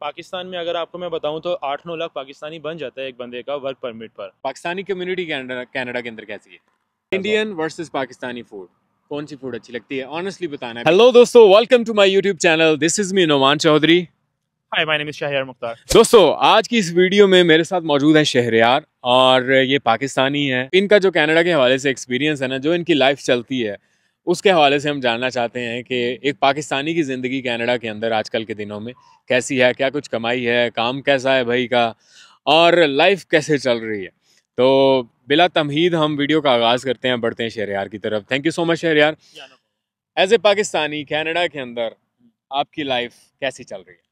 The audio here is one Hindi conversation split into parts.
पाकिस्तान में अगर आपको मैं बताऊं तो आठ नौ लाख पाकिस्तानी बन जाता है एक बंदे का वर्क परमिट पर पाकिस्तानी कम्युनिटी कनाडा के अंदर कैसी है इंडियन वर्सेस पाकिस्तानी फूड कौन सी फूड अच्छी लगती है ऑनेस्टली बताना हेलो दोस्तों welcome to my YouTube channel this is me Noman Chaudhry hi my name is Shahryar Mukhtar दोस्तों आज की इस वीडियो में मेरे साथ मौजूद है शहरयार और ये पाकिस्तानी है इनका जो कनाडा के हवाले से एक्सपीरियंस है ना जो इनकी लाइफ चलती है उसके हवाले से हम जानना चाहते हैं कि एक पाकिस्तानी की ज़िंदगी कनाडा के अंदर आजकल के दिनों में कैसी है क्या कुछ कमाई है काम कैसा है भाई का और लाइफ कैसे चल रही है तो बिला तमहीद हम वीडियो का आगाज़ करते हैं बढ़ते हैं शहर की तरफ थैंक यू सो मच शहर एज ए पाकिस्तानी कैनेडा के अंदर आपकी लाइफ कैसी चल रही है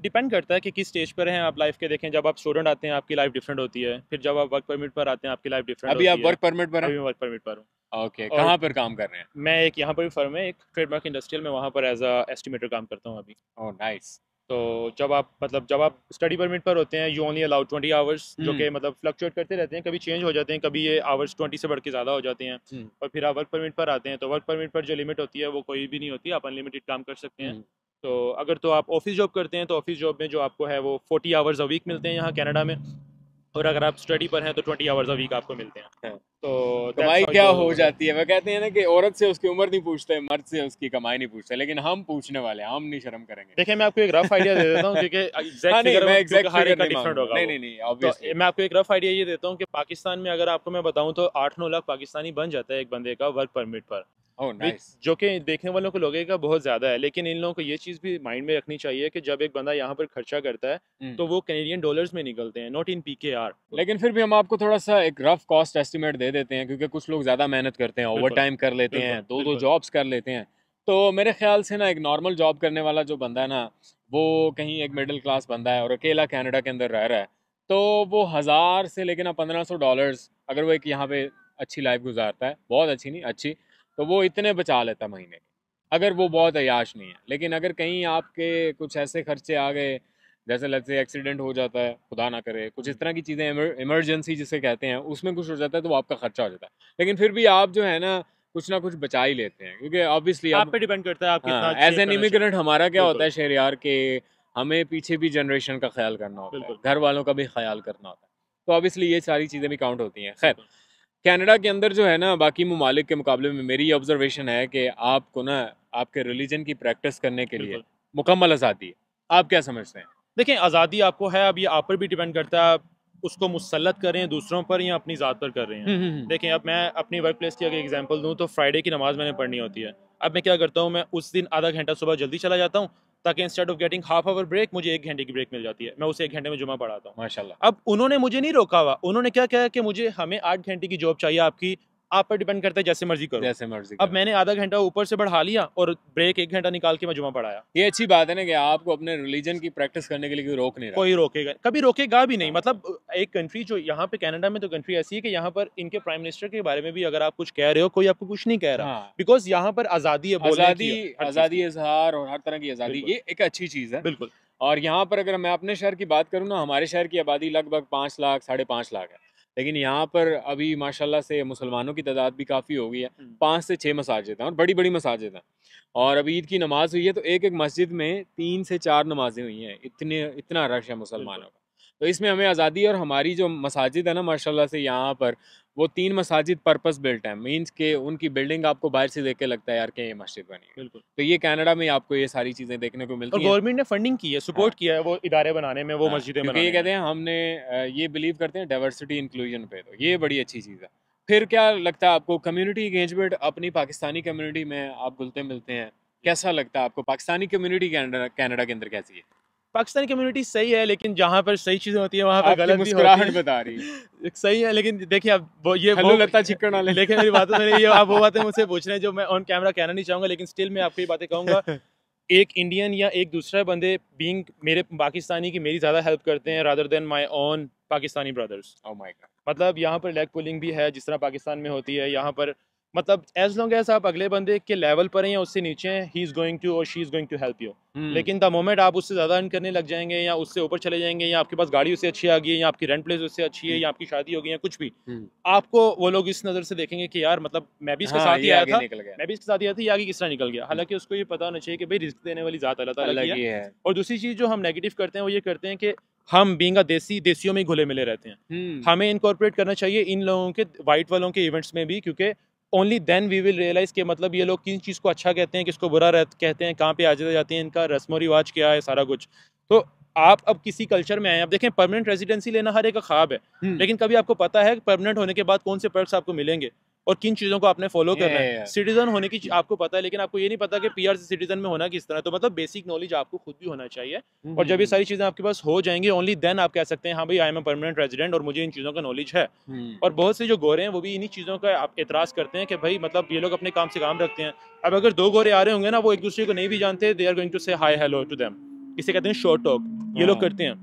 डिपेंड करता है कि किस स्टेज पर हैं आप लाइफ के देखें जब आप स्टूडेंट आते हैं आपकी लाइफ डिफरेंट होती है फिर जब आप वर्क परमिट पर आते हैं आपकी लाइफ डिफरेंट अभी आप वर्क परमिट पर अभी वर्क परमिट पर हूँ ओके कहाँ पर काम कर रहे हैं मैं एक यहाँ पर भी फर्म है एक ट्रेडमार्क इंडस्ट्रियल में वहाँ पर एज अ एस्टिमेटर काम करता हूँ अभी ओह oh, नाइस तो जब आप मतलब जब आप स्टडी परमिट पर होते हैं you only allow twenty hours जो hmm. कि मतलब फ्लक्चुएट करते रहते हैं कभी चेंज हो जाते हैं कभी ये आवर्स ट्वेंटी से बढ़ के ज़्यादा हो जाते हैं hmm. और फिर आप वर्क परमिट पर आते हैं तो वर्क परमिट पर जो लिमिट होती है वो कोई भी नहीं होती आप अनलिमिटेड काम कर सकते हैं hmm. तो अगर तो आप ऑफिस जॉब करते हैं तो ऑफिस जॉब में जो आपको है वो फोर्टी आवर्स अ वीक मिलते हैं यहाँ कनाडा में और अगर आप स्टडी पर हैं तो ट्वेंटी आवर्स अ वीक आपको मिलते हैं है। हाँ। तो कमाई क्या हो जाती है वह कहते हैं ना कि औरत से उसकी उम्र नहीं पूछते मर्द से उसकी कमाई नहीं पूछते लेकिन हम पूछने वाले हम नहीं शर्म करेंगे देखिए मैं आपको एक रफ आइडिया दे देता हूँ क्योंकि हाँ, तो मैं आपको एक रफ आइडिया ये देता हूँ कि पाकिस्तान में अगर आपको मैं बताऊँ तो आठ नौ लाख पाकिस्तानी बन जाता है एक बंदे का वर्क परमिट पर oh, nice. जो कि देखने वालों को लगेगा बहुत ज़्यादा है लेकिन इन लोगों को ये चीज़ भी माइंड में रखनी चाहिए कि जब एक बंदा यहाँ पर खर्चा करता है हम्म। तो वो कैनेडियन डॉलर्स में निकलते हैं not in P K R लेकिन फिर भी हम आपको थोड़ा सा एक रफ कॉस्ट एस्टिमेट दे देते हैं क्योंकि कुछ लोग ज़्यादा मेहनत करते हैं ओवर टाइम कर लेते हैं दो दो जॉब्स कर लेते हैं तो मेरे ख्याल से ना एक नॉर्मल जॉब करने वाला जो बंदा है ना वो कहीं एक मिडिल क्लास बंदा है और अकेला कनाडा के अंदर रह रहा है तो वो हज़ार से लेकिन ना पंद्रह सौ डॉलर्स अगर वो एक यहाँ पे अच्छी लाइफ गुजारता है बहुत अच्छी नहीं अच्छी तो वो इतने बचा लेता महीने के अगर वो बहुत अयाश नहीं है लेकिन अगर कहीं आपके कुछ ऐसे खर्चे आ गए जैसे लग से एक्सीडेंट हो जाता है खुदा ना करे कुछ इस हम्म। तरह की चीज़ें इमरजेंसी जिसे कहते हैं उसमें कुछ हो जाता है तो वो आपका खर्चा हो जाता है लेकिन फिर भी आप जो है ना कुछ ना कुछ बचा ही लेते हैं क्योंकि ऑब्वियसली आप पे डिपेंड करता है आप हाँ, एज एन इमिग्रेंट हमारा क्या होता है शेर यार के हमें पीछे भी जनरेशन का ख्याल करना होता है घर वालों का भी ख्याल करना होता है तो ऑब्वियसली ये सारी चीज़ें भी काउंट होती हैं खैर कनाडा के अंदर जो है ना बाकी ममालिक के मुकाबले में मेरी ऑब्जर्वेशन है कि आपको ना आपके रिलीजन की प्रैक्टिस करने के लिए मुकम्मल आज़ादी है आप क्या समझते हैं देखें आज़ादी आपको है अब ये आप पर भी डिपेंड करता है उसको मुसलत कर रहे हैं दूसरों पर या अपनी ज़ात पर कर रहे हैं हम्म, हम्म, हम्म। देखें अब मैं अपनी वर्क प्लेस की अगर एग्जाम्पल दूँ तो फ्राइडे की नमाज़ मैंने पढ़नी होती है अब मैं क्या करता हूँ मैं उस दिन आधा घंटा सुबह जल्दी चला जाता हूँ ताकि instead of getting half hour break मुझे एक घंटे की ब्रेक मिल जाती है मैं उसे एक घंटे में जुमा पढ़ाता हूँ माशाल्लाह अब उन्होंने मुझे नहीं रोका हुआ उन्होंने क्या कहा कि मुझे हमें आठ घंटे की जॉब चाहिए आपकी आप पर डिपेंड करता है जैसे मर्जी करो जैसे मर्जी अब मैंने आधा घंटा ऊपर से बढ़ा लिया और ब्रेक एक घंटा निकाल के मैं जुमा पढ़ाया ये अच्छी बात है ना कि आपको अपने रिलीजन की प्रैक्टिस करने के लिए कोई रोक नहीं कोई रोकेगा कभी रोकेगा भी नहीं मतलब एक कंट्री जो यहाँ पे कनाडा में तो कंट्री ऐसी है कि यहाँ पर इनके प्राइम मिनिस्टर के बारे में भी अगर आप कुछ कह रहे हो कोई आपको कुछ नहीं कह रहा बिकॉज हाँ। यहाँ पर आजादी है आजादी आजादी इजहार और हर तरह की आजादी ये एक अच्छी चीज है बिल्कुल और यहाँ पर अगर मैं अपने शहर की बात करूँ ना हमारे शहर की आबादी लगभग पाँच लाख साढ़े पाँच लाख है लेकिन यहाँ पर अभी माशाल्लाह से मुसलमानों की तादाद भी काफ़ी हो गई है हम्म। पाँच से छः मसाजिद हैं और बड़ी बड़ी मसाजिद हैं और अभी ईद की नमाज़ हुई है तो एक एक मस्जिद में तीन से चार नमाजें हुई हैं इतने इतना रश है मुसलमानों का तो इसमें हमें आज़ादी और हमारी जो मसाजिद है ना माशाल्लाह से यहाँ पर वो तीन मसाजिद पर्पस बिल्ट हैं मीन्स के उनकी बिल्डिंग आपको बाहर से देख के लगता है यार कि ये मस्जिद बनी बिल्कुल तो ये कनाडा में आपको ये सारी चीज़ें देखने को मिलती है गवर्नमेंट ने फंडिंग की है सपोर्ट हाँ। किया है वो इदारे बनाने में वो हाँ। मस्जिदें बनाने ये कहते हैं हमने ये बिलीव करते हैं डाइवर्सिटी इंक्लूजन पे तो ये बड़ी अच्छी चीज़ है फिर क्या लगता है आपको कम्युनिटी इंगेजमेंट अपनी पाकिस्तानी कम्युनिटी में आप घुलते मिलते हैं कैसा लगता है आपको पाकिस्तानी कम्युनिटी कैनेडा के अंदर कैसी है पाकिस्तानी कम्युनिटी सही है लेकिन जहाँ पर सही चीज़ें होती है वहाँ पर गलत भी होती है। बता रही सही है लेकिन देखिए आप वो ये वो लता चिकन वाले देखिए मेरी बातों तो में ये आप वो बातें मुझसे पूछ रहे हैं जो मैं ऑन कैमरा कहना नहीं चाहूँगा लेकिन स्टिल मैं आपको ये बातें कहूँगा एक इंडियन या एक दूसरे बंदे बींग मेरे पाकिस्तानी की मेरी ज़्यादा हेल्प करते हैं rather than my own Pakistani brothers oh मतलब यहाँ पर लेग पुलिंग भी है जिस तरह पाकिस्तान में होती है यहाँ पर मतलब एज लॉन्ग एज आप अगले बंदे के लेवल पर हैं या उससे नीचे हैं ही इज़ गोइंग टू और she is going to help you लेकिन द मोमेंट आप उससे ज़्यादा अर्न करने लग जाएंगे या उससे ऊपर चले जाएंगे या आपके पास गाड़ी उससे अच्छी आ गई है या आपकी रेंट प्लेस उससे अच्छी है hmm. या आपकी शादी हो गई है कुछ भी hmm. आपको वो लोग इस नज़र से देखेंगे कि यार मतलब मैं भी इसके हाँ, साथ ही आया था मैं भी इसके साथ ही आया था ये आगे किस तरह निकल गया hmm. हालांकि उसको ये पता होना चाहिए कि भाई रिस्क देने वाली ज़्यादा अल्लाह है और दूसरी चीज़ जो हम नेगेटिव करते हैं वो ये करते हैं कि हम बींगा देसी देसियों में घुले मिले रहते हैं हमें इनकॉर्पोरेट करना चाहिए इन लोगों के वाइट वालों के इवेंट्स में भी क्योंकि only then we will realise के मतलब ये लोग किस चीज़ को अच्छा कहते हैं किसको बुरा कहते हैं कहाँ पे आ जाते हैं इनका रस्म रिवाज क्या है सारा कुछ तो आप अब किसी कल्चर में आए आप देखें परमानेंट रेजिडेंसी लेना हर एक का ख्वाब है हम्म। लेकिन कभी आपको पता है परमानेंट होने के बाद कौन से पर्ट्स आपको मिलेंगे और किन चीज़ों को आपने फॉलो करना है सिटीजन होने की आपको पता है लेकिन आपको ये नहीं पता कि पी से सिटीजन में होना किस तरह तो मतलब बेसिक नॉलेज आपको खुद भी होना चाहिए हम्म, और जब ये हम्म। सारी चीज़ें आपके पास हो जाएंगी ओनली देन आप कह सकते हैं हाँ भाई I am a permanent resident और मुझे इन चीज़ों का नॉलेज है हम्म। और बहुत से जो गोरे हैं वो भी इन्हीं चीज़ों का आप एतराज़ करते हैं कि भाई मतलब ये लोग अपने काम से काम रखते हैं अब अगर दो गोरे आ रहे होंगे ना वो एक दूसरे को नहीं भी जानते they are going to say hi hello to them इसे कहते हैं शॉर्ट टॉक ये लोग हाँ। करते हैं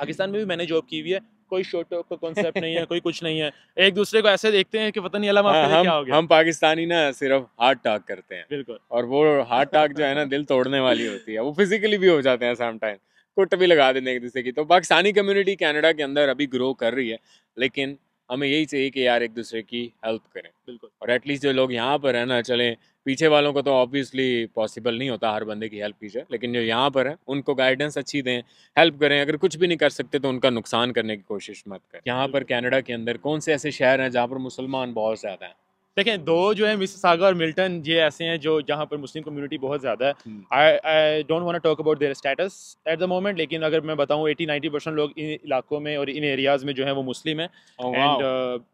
पाकिस्तान में भी मैंने जॉब की हुई है कोई शोटो का कॉन्सेप्ट नहीं है कोई कुछ नहीं है एक दूसरे को ऐसे देखते हैं कि पता नहीं अलग हाँ, क्या हो गया हम पाकिस्तानी ना सिर्फ हार्ड टाक करते हैं बिल्कुल और वो हार्ड टाक जो है ना दिल तोड़ने वाली होती है वो फिजिकली भी हो जाते हैं समटाइम कुट भी लगा देते हैं एक दूसरे की तो पाकिस्तानी कम्युनिटी कनाडा के अंदर अभी ग्रो कर रही है लेकिन हमें यही चाहिए कि यार एक दूसरे की हेल्प करें बिल्कुल और एटलीस्ट जो लोग यहाँ पर है ना चले पीछे वालों को तो ऑब्वियसली पॉसिबल नहीं होता हर बंदे की हेल्प पीछे लेकिन जो यहाँ पर है उनको गाइडेंस अच्छी दें हेल्प करें अगर कुछ भी नहीं कर सकते तो उनका नुकसान करने की कोशिश मत करें यहाँ पर कनाडा के अंदर कौन से ऐसे शहर हैं जहाँ पर मुसलमान बहुत ज़्यादा हैं देखें दो जो है मिस सागर और मिल्टन ये ऐसे हैं जो जहाँ पर मुस्लिम कम्युनिटी बहुत ज़्यादा है I I don't want talk about their status at the moment लेकिन अगर मैं बताऊँ एटी नाइन्टी परसेंट लोग इन इलाकों में और इन एरियाज़ में जो है वो मुस्लिम है एंड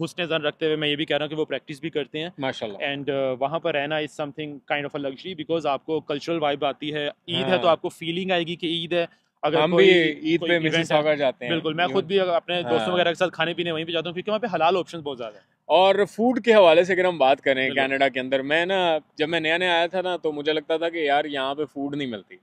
हुसन जन रखते हुए मैं ये भी कह रहा हूँ कि वो प्रैक्टिस भी करते हैं माशा एंड uh, वहाँ पर रहना is something kind of a luxury because आपको कल्चरल वाइब आती है ईद है तो हाँ। आपको फीलिंग आएगी कि ईद है अगर हम भी ईद पे मिसेस जाते हैं बिल्कुल मैं खुद भी अपने दोस्तों हाँ। वगैरह के साथ खाने पीने वहीं पे जाता हूँ क्योंकि वहाँ पे हलाल ऑप्शन बहुत ज़्यादा है और फूड के हवाले से अगर हम बात करें कनाडा के अंदर मैं ना जब मैं नया नया आया था ना तो मुझे लगता था कि यार यहाँ पे फूड नहीं मिलती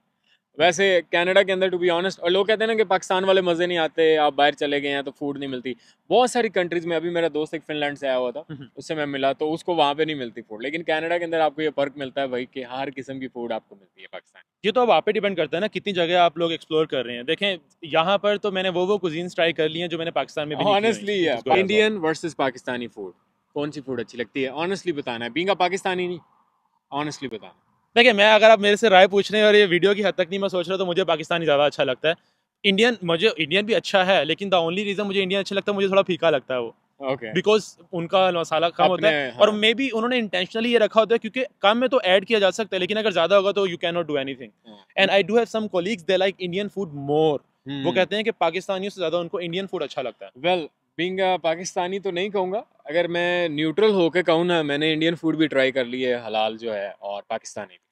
वैसे कनाडा के अंदर टू बी ऑनेस्ट और लोग कहते हैं ना कि पाकिस्तान वाले मज़े नहीं आते आप बाहर चले गए हैं तो फूड नहीं मिलती बहुत सारी कंट्रीज़ में अभी मेरा दोस्त एक फिनलैंड से आया हुआ था हम्म, हम्म। उससे मैं मिला तो उसको वहाँ पे नहीं मिलती फूड लेकिन कनाडा के अंदर आपको ये फ़र्क मिलता है भाई कि हर किस्म की फूड आपको मिलती है पाकिस्तान ये तो अब आप पे डिपेंड करता है ना कितनी जगह आप लोग एक्सप्लोर कर रहे हैं देखें यहाँ पर तो मैंने वो वो कुजीन ट्राई कर ली है जो मैंने पाकिस्तान में honestly Indian versus Pakistani food कौन सी फूड अच्छी लगती है ऑनेस्टली बताना है बींगा पाकिस्तानी नहीं ऑनेस्टली बताना देखिए मैं अगर आप मेरे से राय पूछने और ये वीडियो की हद तक नहीं मैं सोच रहा तो मुझे पाकिस्तानी ज़्यादा अच्छा लगता है इंडियन मुझे इंडियन भी अच्छा है लेकिन द ओनली रीज़न मुझे इंडियन अच्छा लगता है मुझे थोड़ा फीका लगता है वो बिकॉज okay. उनका मसाला कम होता है हाँ। और मे बी उन्होंने इंटेंशनली ये रखा होता है क्योंकि कम में तो ऐड किया जा सकता है लेकिन अगर ज्यादा होगा तो you can not do anything and I do have some colleagues they like Indian food more वो कहते हैं कि पाकिस्तानियों से ज्यादा उनको इंडियन फूड अच्छा लगता है वेल बिंग पाकिस्तानी तो नहीं कहूँगा अगर मैं न्यूट्रल होकर कहूँ ना मैंने इंडियन फूड भी ट्राई कर लिया है हलाल जो है और पाकिस्तानी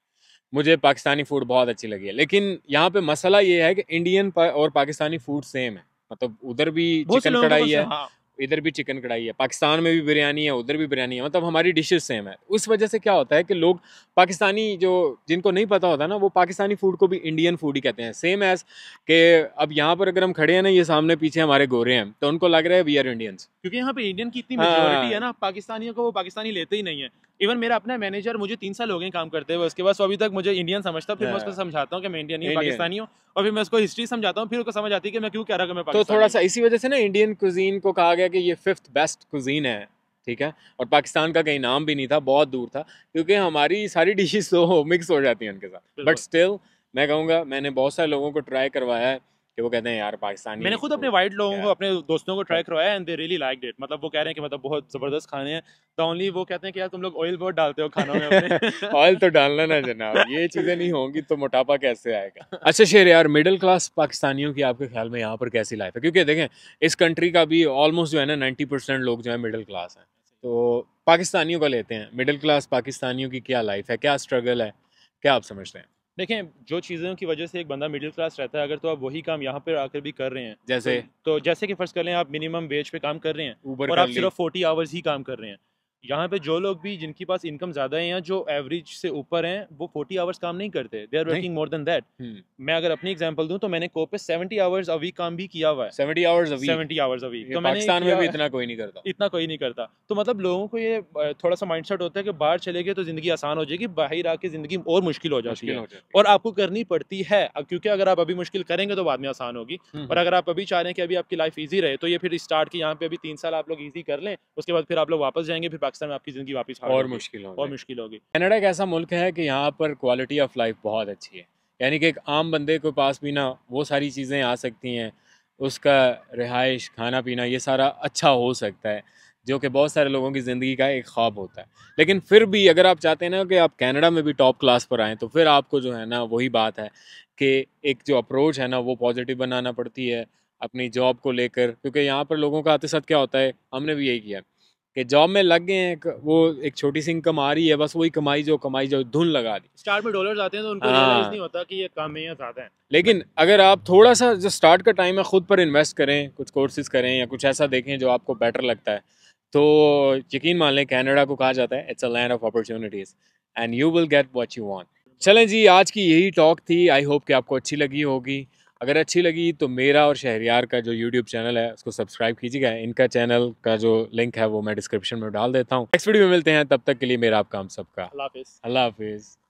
मुझे पाकिस्तानी फूड बहुत अच्छी लगी है लेकिन यहाँ पे मसला ये है कि इंडियन और पाकिस्तानी फूड सेम है मतलब उधर भी चिकन कढ़ाई है हाँ। इधर भी चिकन कढ़ाई है पाकिस्तान में भी बिरयानी है उधर भी बिरयानी है मतलब हमारी डिशेस सेम है उस वजह से क्या होता है कि लोग पाकिस्तानी जो जिनको नहीं पता होता ना वो पाकिस्तानी फूड को भी इंडियन फूड ही कहते हैं सेम एज के अब यहाँ पर अगर हम खड़े हैं ना ये सामने पीछे हमारे गोरे हैं तो उनको लग रहा है वी आर इंडियंस क्योंकि यहाँ पे इंडियन की इतनी मेजोरिटी है हाँ। ना पाकिस्तानियों को वो पाकिस्तानी लेते ही नहीं है इवन मेरा अपना मैनेजर मुझे तीन साल हो गए काम करते हुए उसके बाद अभी तक मुझे इंडियन समझता फिर मैं हाँ। उसको समझाता हूँ कि मैं इंडियन पाकिस्तानी हूँ और फिर मैं उसको हिस्ट्री समझाता हूँ फिर उसको समझ आती है कि मैं क्यों कह रहा हूँ मैं तो थोड़ा सा इसी वजह से ना इंडियन कुजीन को कहा गया कि ये फिफ्थ बेस्ट कुजीन है ठीक है और पाकिस्तान का कहीं नाम भी नहीं था बहुत दूर था क्योंकि हमारी सारी डिशेज तो मिक्स हो जाती हैं उनके साथ बट स्टिल मैं कहूँगा मैंने बहुत सारे लोगों को ट्राई करवाया है कि वो कहते हैं यार पाकिस्तानी मैंने खुद अपने वाइट लोगों को अपने दोस्तों को ट्राई हाँ। करवाया and they really like it मतलब वो कह रहे हैं कि मतलब बहुत ज़बरदस्त खाने हैं द ओनली वो कहते हैं कि यार तुम लोग ऑयल बहुत डालते हो खानों में ऑयल तो डालना ना जनाब ये चीज़ें नहीं होंगी तो मोटापा कैसे आएगा अच्छा शेर यार मिडिल क्लास पाकिस्तानियों की आपके ख्याल में यहाँ पर कैसी लाइफ है क्योंकि देखें इस कंट्री का भी ऑलमोस्ट जो है ना नाइन्टी लोग जो है मिडिल क्लास हैं तो पाकिस्तानियों का लेते हैं मिडिल क्लास पाकिस्तानियों की क्या लाइफ है क्या स्ट्रगल है क्या आप समझते हैं देखें जो चीज़ों की वजह से एक बंदा मिडिल क्लास रहता है अगर तो आप वही काम यहाँ पर आकर भी कर रहे हैं जैसे तो, तो जैसे कि फर्ज कर लें आप मिनिमम वेज पे काम कर रहे हैं और आप सिर्फ फोर्टी आवर्स ही काम कर रहे हैं यहाँ पे जो लोग भी जिनके पास इनकम ज्यादा है या जो एवरेज से ऊपर हैं वो फोर्टी आवर्स काम नहीं करते they are working more than that मैं अगर अपनी एग्जांपल दूं तो मैंने को पे आवर्स अ वीक काम भी किया हुआ है seventy hours a hours a week तो पाकिस्तान में भी इतना कोई नहीं करता इतना कोई नहीं करता तो मतलब लोगों को ये थोड़ा सा माइंड होता है कि बाहर चले गए तो जिंदगी आसान हो जाएगी बाहर आके जिंदगी और मुश्किल हो जाती है और आपको करनी पड़ती है क्योंकि अगर आप अभी मुश्किल करेंगे तो बाद में आसान होगी हम्म। और अगर आप अभी चाह रहे हैं कि अभी आपकी लाइफ ईजी रहे तो ये फिर स्टार्ट की यहाँ पे अभी तीन साल आप लोग ईजी कर लें उसके बाद फिर आप लोग वापस जाएंगे फिर पाकिस्तान में आपकी ज़िंदगी वापस और मुश्किल हो और मुश्किल होगी कनाडा एक ऐसा मुल्क है कि यहाँ पर क्वालिटी ऑफ लाइफ बहुत अच्छी है यानी कि एक आम बंदे के पास भी ना वो सारी चीज़ें आ सकती हैं उसका रिहाइश खाना पीना ये सारा अच्छा हो सकता है जो कि बहुत सारे लोगों की ज़िंदगी का एक ख्वाब होता है लेकिन फिर भी अगर आप चाहते हैं ना कि आप कनाडा में भी टॉप क्लास पर आएँ तो फिर आपको जो है ना वही बात है कि एक जो अप्रोच है ना वो पॉजिटिव बनाना पड़ती है अपनी जॉब को लेकर क्योंकि यहाँ पर लोगों का आते साथ क्या होता है हमने भी यही किया कि जॉब में लग गए हैं वो एक छोटी सी इनकम आ रही है बस वही कमाई जो कमाई जो धुन लगा दी स्टार्ट में डॉलर्स आते हैं तो उनको रियलाइज हाँ। नहीं होता कि ये कम है या ज़्यादा है लेकिन अगर आप थोड़ा सा जो स्टार्ट का टाइम है ख़ुद पर इन्वेस्ट करें कुछ कोर्सेज करें या कुछ ऐसा देखें जो आपको बेटर लगता है तो यकीन मान लें कैनेडा को कहा जाता है it's a land of opportunities and you will get watch you want चलें जी आज की यही टॉक थी आई होप कि आपको अच्छी लगी होगी अगर अच्छी लगी तो मेरा और शहरियार का जो यूट्यूब चैनल है उसको सब्सक्राइब कीजिएगा इनका चैनल का जो लिंक है वो मैं डिस्क्रिप्शन में डाल देता हूँ नेक्स्ट वीडियो में मिलते हैं तब तक के लिए मेरा आपका हम सबका अल्लाह हाफिज़